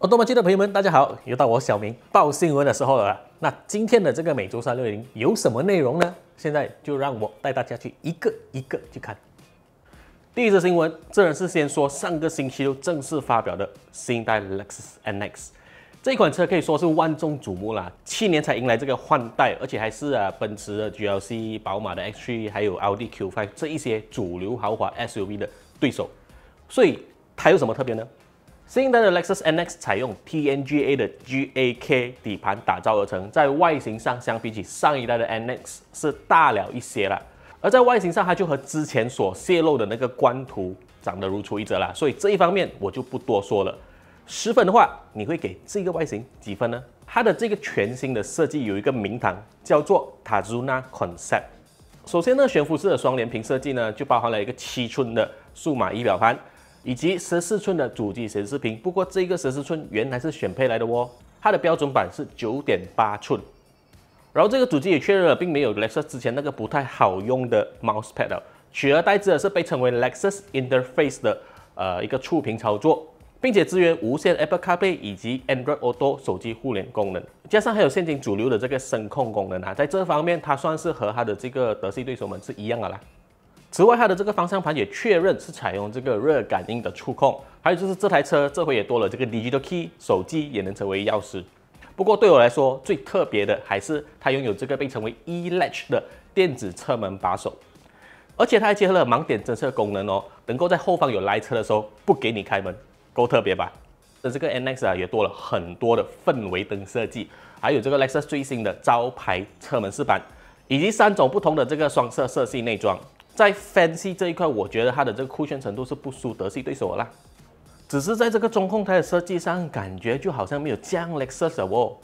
我多芒街的朋友们，大家好！又到我小明报新闻的时候了。那今天的这个美洲三六零有什么内容呢？现在就让我带大家去一个一个去看。第一则新闻，自然是先说上个星期六正式发表的新一代 Lexus NX 这款车可以说是万众瞩目了。去年才迎来这个换代，而且还是啊奔驰的 GLC、宝马的 X3、还有奥迪 Q5 这一些主流豪华 SUV 的对手。所以它有什么特别呢？新一代的 Lexus NX 采用 TNGA 的 GA-K 底盘打造而成，在外形上相比起上一代的 NX 是大了一些了。而在外形上，它就和之前所泄露的那个官图长得如出一辙了，所以这一方面我就不多说了。十分的话，你会给这个外形几分呢？它的这个全新的设计有一个名堂，叫做 Tazuna Concept。首先呢，悬浮式的双联屏设计呢，就包含了一个七寸的数码仪表盘。以及十四寸的主机显示屏，不过这个十四寸原来是选配来的哦，它的标准版是九点八寸。然后这个主机也确认了，并没有 Lexus 之前那个不太好用的 mouse pad，取而代之的是被称为 Lexus Interface 的呃一个触屏操作，并且支援无线 Apple CarPlay 以及 Android Auto 手机互联功能，加上还有现今主流的这个声控功能啊，在这方面它算是和它的这个德系对手们是一样的啦。此外，它的这个方向盘也确认是采用这个热感应的触控，还有就是这台车这回也多了这个 digital key，手机也能成为钥匙。不过对我来说最特别的还是它拥有这个被称为 e latch 的电子车门把手，而且它还结合了盲点侦测功能哦，能够在后方有来车的时候不给你开门，够特别吧？那这个 NX 啊也多了很多的氛围灯设计，还有这个 Lexus 最新的招牌车门饰板，以及三种不同的这个双色色系内装。在 fancy 这一块，我觉得它的这个酷炫程度是不输德系对手啦。只是在这个中控台的设计上，感觉就好像没有 j l e x u s 的 v o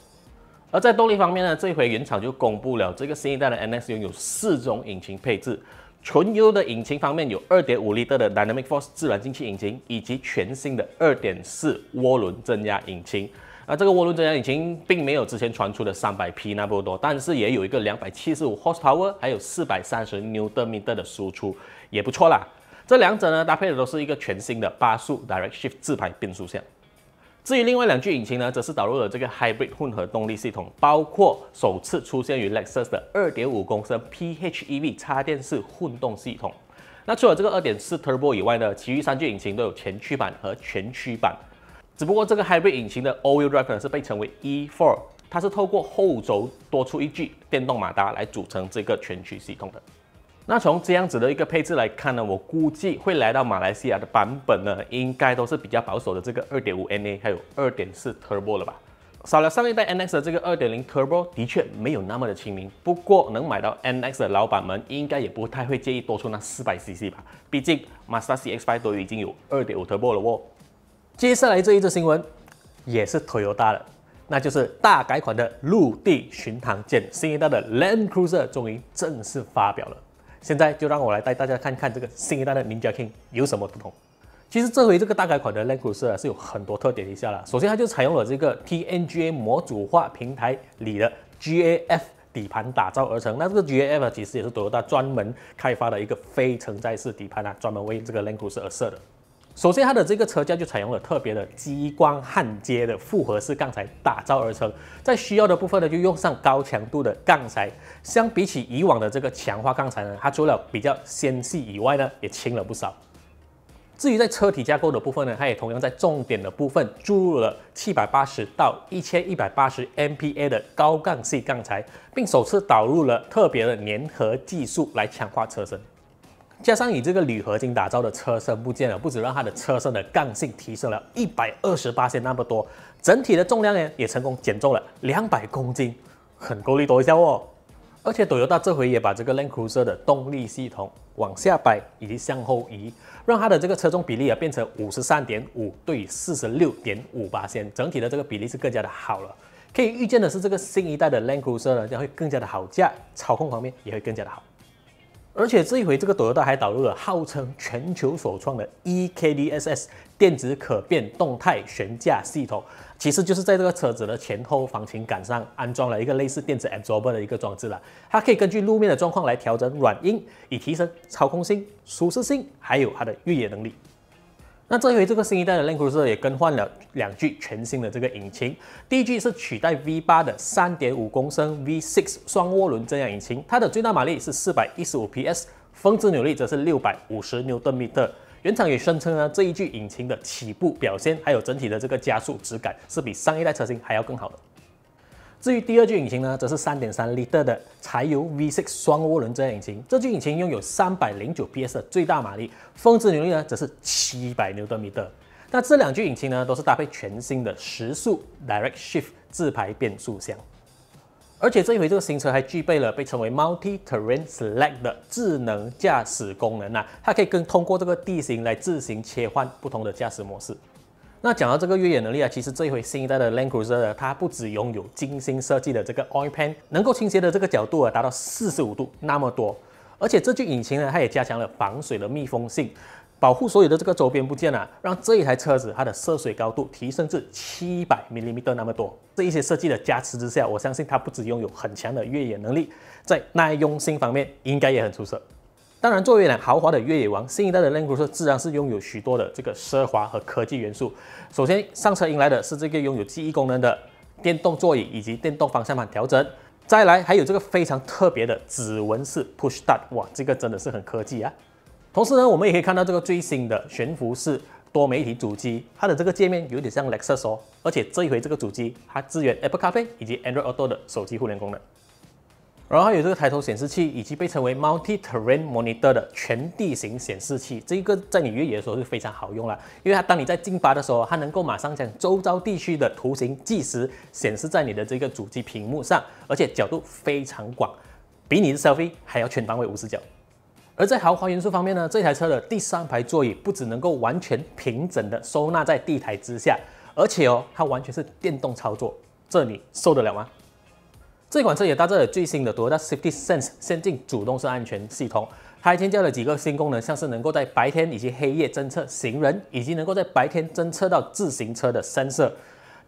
而在动力方面呢，这回原厂就公布了这个新一代的 NS，拥有四种引擎配置。纯油的引擎方面有2.5 liter 的 Dynamic Force 自然进气引擎，以及全新的2.4涡轮增压引擎。那这个涡轮增压引擎并没有之前传出的三百匹那么多，但是也有一个两百七十五 horsepower，还有四百三十牛米的输出，也不错啦。这两者呢搭配的都是一个全新的八速 Direct Shift 自排变速箱。至于另外两具引擎呢，则是导入了这个 Hybrid 混合动力系统，包括首次出现于 Lexus 的二点五公升 PHEV 插电式混动系统。那除了这个二点四 Turbo 以外呢，其余三具引擎都有前驱版和全驱版。只不过这个 Hybrid 引擎的 All Wheel Drive 是被称为 E4，它是透过后轴多出一具电动马达来组成这个全驱系统的。那从这样子的一个配置来看呢，我估计会来到马来西亚的版本呢，应该都是比较保守的这个2.5 NA 还有2.4 Turbo 了吧？少了上一代 NX 的这个2.0 Turbo 的确没有那么的亲民，不过能买到 NX 的老板们应该也不太会介意多出那400 CC 吧？毕竟 m a s d a CX-5 已经有2.5 Turbo 了喔。接下来这一则新闻也是 Toyota 的，那就是大改款的陆地巡航舰新一代的 Land Cruiser 终于正式发表了。现在就让我来带大家看看这个新一代的 Ninja King 有什么不同。其实这回这个大改款的 Land Cruiser 是有很多特点一下了。首先它就采用了这个 TNGA 模组化平台里的 GAF 底盘打造而成。那这个 GAF 其实也是 Toyota 专门开发的一个非承载式底盘啊，专门为这个 Land Cruiser 而设的。首先，它的这个车架就采用了特别的激光焊接的复合式钢材打造而成，在需要的部分呢，就用上高强度的钢材。相比起以往的这个强化钢材呢，它除了比较纤细以外呢，也轻了不少。至于在车体架构的部分呢，它也同样在重点的部分注入了七百八十到一千一百八十 MPa 的高杠系钢材，并首次导入了特别的粘合技术来强化车身。加上以这个铝合金打造的车身部件呢，不止让它的车身的刚性提升了一百二十八千那么多，整体的重量呢也成功减重了两百公斤，很够力多一下哦。而且斗油大这回也把这个 Land Cruiser 的动力系统往下掰以及向后移，让它的这个车重比例啊变成五十三点五对四十六点五八千，整体的这个比例是更加的好了。可以预见的是，这个新一代的 Land Cruiser 呢将会更加的好驾，操控方面也会更加的好。而且这一回，这个抖牛大还导入了号称全球首创的 EKDSS 电子可变动态悬架系统。其实就是在这个车子的前后防倾杆上安装了一个类似电子 absorber 的一个装置了，它可以根据路面的状况来调整软硬，以提升操控性、舒适性，还有它的越野能力。那这回这个新一代的 Linkus 也更换了两具全新的这个引擎，第一具是取代 V8 的3.5公升 V6 双涡轮增压引擎，它的最大马力是 415PS，峰值扭力则是650牛顿米特。原厂也声称呢，这一具引擎的起步表现还有整体的这个加速质感是比上一代车型还要更好的。至于第二具引擎呢，则是三点三升的柴油 V6 双涡轮增压引擎。这具引擎拥有三百零九 PS 的最大马力，峰值扭力呢则是七百牛顿米的。那这两具引擎呢，都是搭配全新的时速 Direct Shift 自排变速箱。而且这一回这个新车还具备了被称为 Multi Terrain Select 的智能驾驶功能啊，它可以跟通过这个地形来自行切换不同的驾驶模式。那讲到这个越野能力啊，其实这一回新一代的 Land Cruiser 呢它不止拥有精心设计的这个 oil pan 能够倾斜的这个角度啊，达到四十五度那么多，而且这具引擎呢，它也加强了防水的密封性，保护所有的这个周边部件呢，让这一台车子它的涉水高度提升至七百毫米那么多。这一些设计的加持之下，我相信它不止拥有很强的越野能力，在耐用性方面应该也很出色。当然，作为一辆豪华的越野王，新一代的 Land Cruiser 自然是拥有许多的这个奢华和科技元素。首先，上车迎来的是这个拥有记忆功能的电动座椅以及电动方向盘调整，再来还有这个非常特别的指纹式 Push Start，哇，这个真的是很科技啊！同时呢，我们也可以看到这个最新的悬浮式多媒体主机，它的这个界面有点像 l e x o s 哦，而且这一回这个主机它支援 Apple CarPlay 以及 Android Auto 的手机互联功能。然后有这个抬头显示器，以及被称为 m u l t i Terrain Monitor 的全地形显示器，这一个在你越野的时候是非常好用了，因为它当你在进发的时候，它能够马上将周遭地区的图形即时显示在你的这个主机屏幕上，而且角度非常广，比你的 selfie 还要全方位五十角。而在豪华元素方面呢，这台车的第三排座椅不只能够完全平整的收纳在地台之下，而且哦，它完全是电动操作，这你受得了吗？这款车也搭载了最新的德大 Safety Sense 先进主动式安全系统，它还添加了几个新功能，像是能够在白天以及黑夜侦测行人，以及能够在白天侦测到自行车的声色，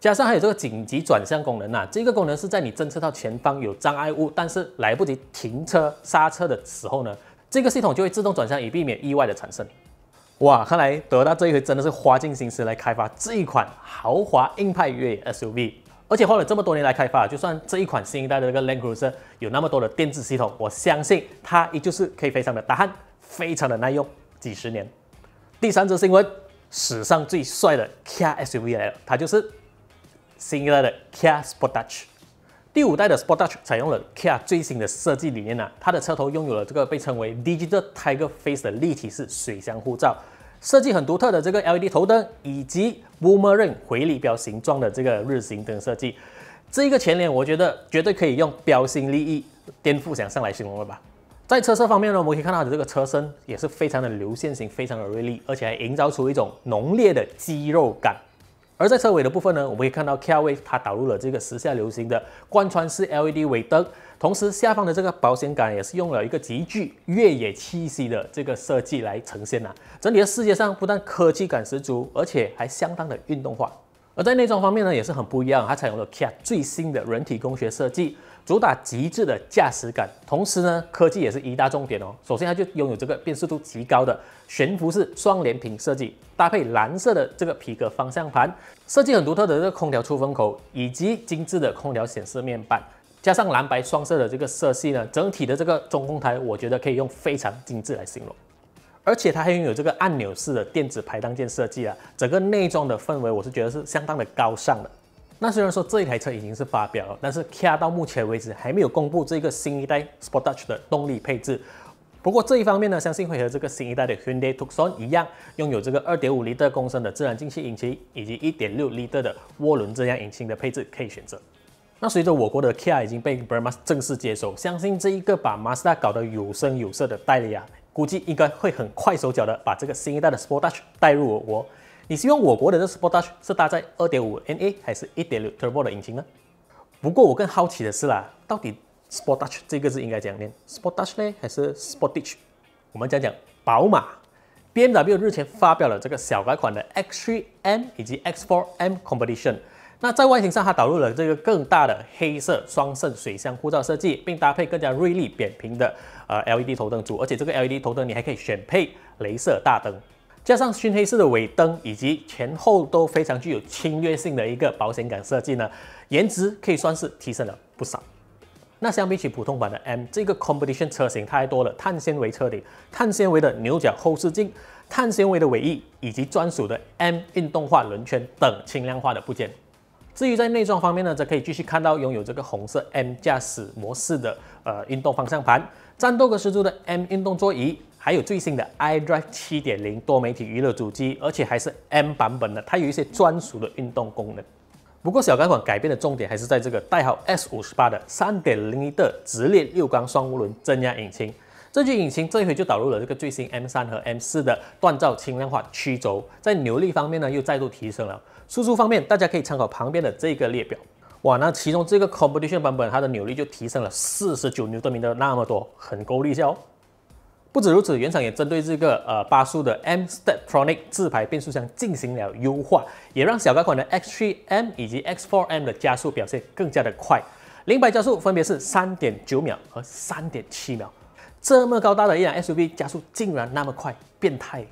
加上还有这个紧急转向功能呐。这个功能是在你侦测到前方有障碍物，但是来不及停车刹车的时候呢，这个系统就会自动转向，以避免意外的产生。哇，看来德大这一回真的是花尽心思来开发这一款豪华硬派越野 SUV。而且花了这么多年来开发，就算这一款新一代的这个 Land Cruiser 有那么多的电子系统，我相信它依旧是可以非常的大汉，非常的耐用几十年。第三则新闻，史上最帅的 Kia SUV 来了，它就是新一代的 Kia Sportage。第五代的 Sportage 采用了 Kia 最新的设计理念呢，它的车头拥有了这个被称为 Digital Tiger Face 的立体式水箱护罩。设计很独特的这个 LED 头灯，以及 Boomerang 回力标形状的这个日行灯设计，这一个前脸我觉得绝对可以用标新立异、颠覆想象来形容了吧。在车身方面呢，我们可以看到它的这个车身也是非常的流线型，非常的锐利，而且还营造出一种浓烈的肌肉感。而在车尾的部分呢，我们可以看到 k r a 它导入了这个时下流行的贯穿式 LED 尾灯。同时，下方的这个保险杆也是用了一个极具越野气息的这个设计来呈现呐，整体的视觉上不但科技感十足，而且还相当的运动化。而在内装方面呢，也是很不一样，它采用了 Kia 最新的人体工学设计，主打极致的驾驶感。同时呢，科技也是一大重点哦。首先，它就拥有这个辨识度极高的悬浮式双联屏设计，搭配蓝色的这个皮革方向盘，设计很独特的这个空调出风口，以及精致的空调显示面板。加上蓝白双色的这个色系呢，整体的这个中控台，我觉得可以用非常精致来形容，而且它还拥有这个按钮式的电子排档键设计啊，整个内装的氛围我是觉得是相当的高尚的。那虽然说这一台车已经是发表了，但是 Kia 到目前为止还没有公布这个新一代 Sportage 的动力配置，不过这一方面呢，相信会和这个新一代的 Hyundai Tucson 一样，拥有这个2.5升的自然进气引擎以及1.6 L 的涡轮增压引擎的配置可以选择。那随着我国的 Kia 已经被 b r m t 正式接手，相信这一个把马自达搞得有声有色的代理啊，估计应该会很快手脚的把这个新一代的 Sport Datch 带入我国。你希望我国的这 Sport Datch 是搭载2.5 NA 还是一点六 Turbo 的引擎呢？不过我更好奇的是啦，到底 Sport Datch 这个字应该怎样念？Sport Datch 呢？还是 Sport Ditch？我们讲讲宝马 BMW 日前发表了这个小改款的 X3 M 以及 X4 M Competition。那在外形上，它导入了这个更大的黑色双肾水箱护罩设计，并搭配更加锐利扁平的呃 LED 头灯组，而且这个 LED 头灯你还可以选配镭射大灯，加上熏黑色的尾灯，以及前后都非常具有侵略性的一个保险杆设计呢，颜值可以算是提升了不少。那相比起普通版的 M，这个 Competition 车型太多了碳纤维车顶、碳纤维的牛角后视镜、碳纤维的尾翼以及专属的 M 运动化轮圈等轻量化的部件。至于在内装方面呢，则可以继续看到拥有这个红色 M 驾驶模式的呃运动方向盘，战斗格十足的 M 运动座椅，还有最新的 iDrive 七点零多媒体娱乐主机，而且还是 M 版本的，它有一些专属的运动功能。不过小改款改变的重点还是在这个代号 S 五十八的三点零的直列六缸双涡轮增压引擎。这具引擎这一回就导入了这个最新 M3 和 M4 的锻造轻量化曲轴，在扭力方面呢又再度提升了。输出方面，大家可以参考旁边的这个列表。哇，那其中这个 Competition 版本它的扭力就提升了四十九牛顿米的那么多，很够力效。哦。不止如此，原厂也针对这个呃八速的 M Steptronic 自排变速箱进行了优化，也让小改款的 X3 M 以及 X4 M 的加速表现更加的快。零百加速分别是三点九秒和三点七秒。这么高大的一辆 SUV 加速竟然那么快，变态！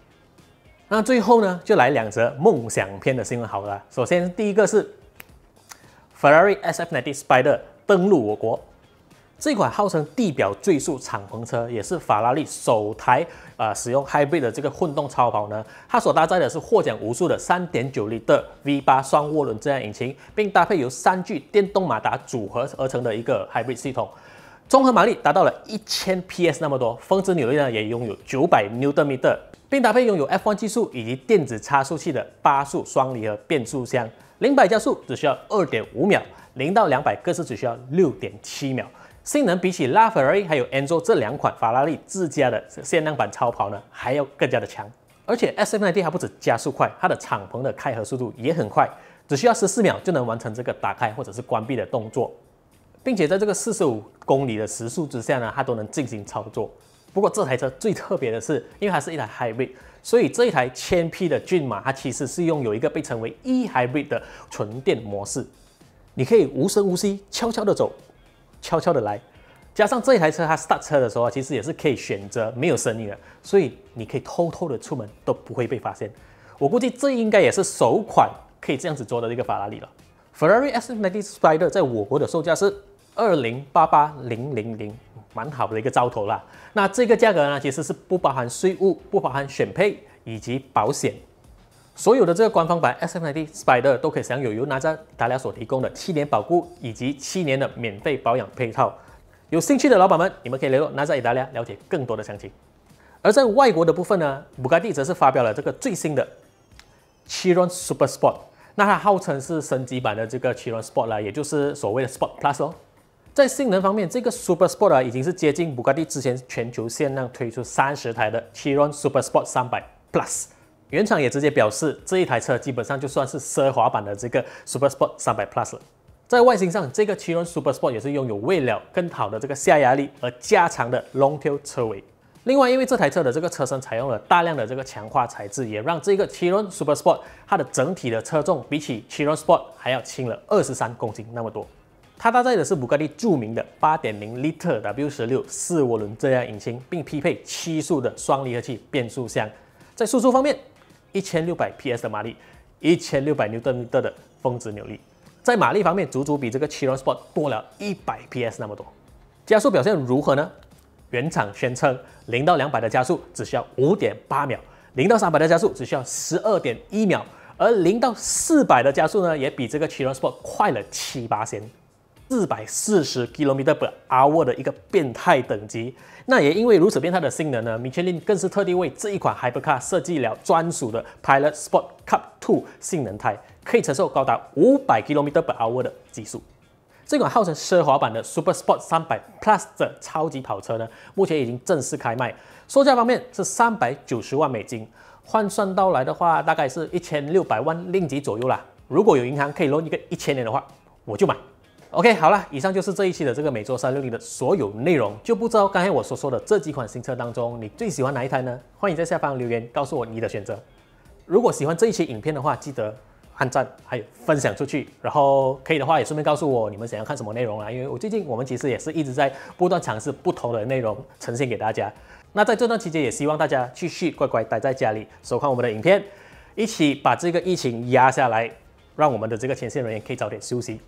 那最后呢，就来两则梦想片的新闻好了。首先第一个是 Ferrari SF90 Spider 登陆我国，这款号称地表最速敞篷车，也是法拉利首台啊使用 Hybrid 的这个混动超跑呢，它所搭载的是获奖无数的3.9升的 V8 双涡轮增压引擎，并搭配由三具电动马达组合而成的一个 Hybrid 系统。综合马力达到了一千 PS 那么多，峰值扭力呢也拥有九百牛 t 米 r 并搭配拥有 F1 技术以及电子差速器的八速双离合变速箱，零百加速只需要二点五秒，零到两百各是只需要六点七秒，性能比起拉法瑞 A 还有 Enzo 这两款法拉利自家的限量版超跑呢还要更加的强。而且 S500 还不止加速快，它的敞篷的开合速度也很快，只需要十四秒就能完成这个打开或者是关闭的动作。并且在这个四十五公里的时速之下呢，它都能进行操作。不过这台车最特别的是，因为它是一台 Hybrid，所以这一台千匹的骏马，它其实是拥有一个被称为 e Hybrid 的纯电模式。你可以无声无息悄悄的走，悄悄的来。加上这台车它 start 车的时候，其实也是可以选择没有声音的，所以你可以偷偷的出门都不会被发现。我估计这应该也是首款可以这样子做的一个法拉利了。Ferrari S 5 0 Spider 在我国的售价是。二零八八零零零，蛮好的一个兆头啦。那这个价格呢，其实是不包含税务、不包含选配以及保险。所有的这个官方版 S M I D Spider 都可以享有由 n a z a t a 所提供的七年保固以及七年的免费保养配套。有兴趣的老板们，你们可以联络 Nazar t a 了解更多的详情。而在外国的部分呢 b u g 则是发表了这个最新的 Chiron Super Sport。那它号称是升级版的这个 Chiron Sport 啦，也就是所谓的 Sport Plus 哦。在性能方面，这个 Super Sport 啊已经是接近 Bugatti 之前全球限量推出三十台的 Chiron Super Sport 300 Plus，原厂也直接表示这一台车基本上就算是奢华版的这个 Super Sport 300 Plus 了。在外形上，这个 Chiron Super Sport 也是拥有为了更好的这个下压力而加长的 long tail 车尾。另外，因为这台车的这个车身采用了大量的这个强化材质，也让这个 Chiron Super Sport 它的整体的车重比起 Chiron Sport 还要轻了二十三公斤那么多。它搭载的是布加迪著名的八点零 liter W16 四涡轮增压引擎，并匹配七速的双离合器变速箱。在输出方面，一千六百 PS 的马力，一千六百牛顿米的峰值扭力。在马力方面，足足比这个 Chiron Sport 多了一百 PS 那么多。加速表现如何呢？原厂宣称，零到两百的加速只需要五点八秒，零到三百的加速只需要十二点一秒，而零到四百的加速呢，也比这个 c h r o Sport 快了七八千。四百四十 per hour 的一个变态等级，那也因为如此变态的性能呢，米其林更是特地为这一款 Hypercar 设计了专属的 Pilot Sport Cup Two 性能胎，可以承受高达五百 per hour 的极速。这款号称奢华版的 Super Sport 300 Plus 的超级跑车呢，目前已经正式开卖，售价方面是三百九十万美金，换算到来的话，大概是一千六百万令吉左右啦。如果有银行可以 loan 一个一千年的话，我就买。OK，好了，以上就是这一期的这个美周三六零的所有内容。就不知道刚才我所说的这几款新车当中，你最喜欢哪一台呢？欢迎在下方留言告诉我你的选择。如果喜欢这一期影片的话，记得按赞还有分享出去。然后可以的话，也顺便告诉我你们想要看什么内容啊？因为我最近我们其实也是一直在不断尝试不同的内容呈现给大家。那在这段期间，也希望大家继续乖乖待在家里，收看我们的影片，一起把这个疫情压下来，让我们的这个前线人员可以早点休息。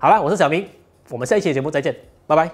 好了，我是小明，我们下一期节目再见，拜拜。